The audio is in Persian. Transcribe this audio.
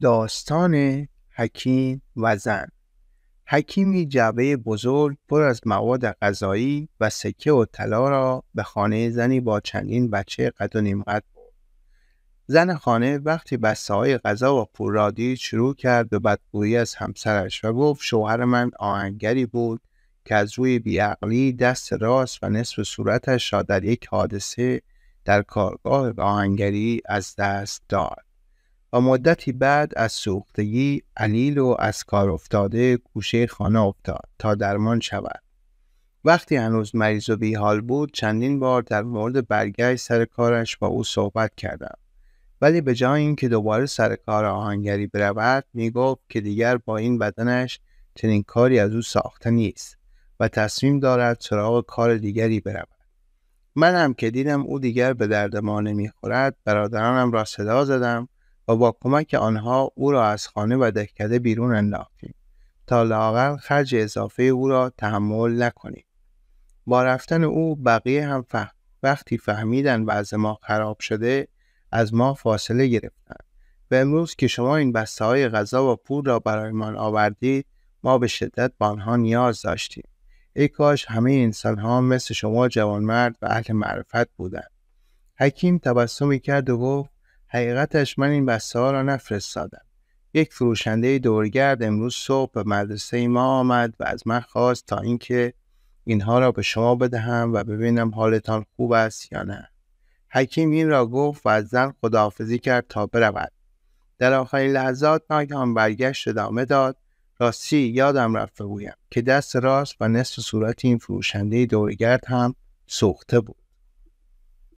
داستان حکیم و زن حکیمی جعبه بزرگ پر از مواد غذایی و سکه و طلا را به خانه زنی با چندین بچه قد و نیم قد بود. زن خانه وقتی بسته های غذا و پول را شروع کرد به بدگویی از همسرش و گفت شوهر من آهنگری بود که از روی بیعقلی دست راست و نصف صورتش را در یک حادثه در کارگاه آهنگری از دست داد و مدتی بعد از سوختگی علیل و از کار افتاده گوشه خانه افتاد تا درمان شود وقتی هنوز مریض و بیحال بود چندین بار در مورد برگشت سر کارش با او صحبت کردم ولی به جای اینکه دوباره سر کار آهنگری برود گفت که دیگر با این بدنش چنین کاری از او ساخته نیست و تصمیم دارد سراغ کار دیگری برود من هم که دیدم او دیگر به درد ما نمیخورد برادرانم را صدا زدم و با کمک آنها او را از خانه و دهکده بیرون انداختیم تا لاغر خرج اضافه او را تحمل نکنیم با رفتن او بقیه هم وقتی فهمیدن وضع ما خراب شده از ما فاصله گرفتند و امروز که شما این بسته های غذا و پول را برایمان آوردید ما به شدت به آنها نیاز داشتیم ای کاش همه انسان ها مثل شما جوانمرد و اهل معرفت بودند حکیم تبسمی کرد و گفت حقیقتش من این بسته ها را نفرستادم یک فروشنده دورگرد امروز صبح به مدرسه ما آمد و از من خواست تا اینکه اینها را به شما بدهم و ببینم حالتان خوب است یا نه حکیم این را گفت و از زن خداحافظی کرد تا برود در آخرین لحظات هم برگشت ادامه داد راستی یادم رفت بگویم که دست راست و نصف صورت این فروشنده دورگرد هم سوخته بود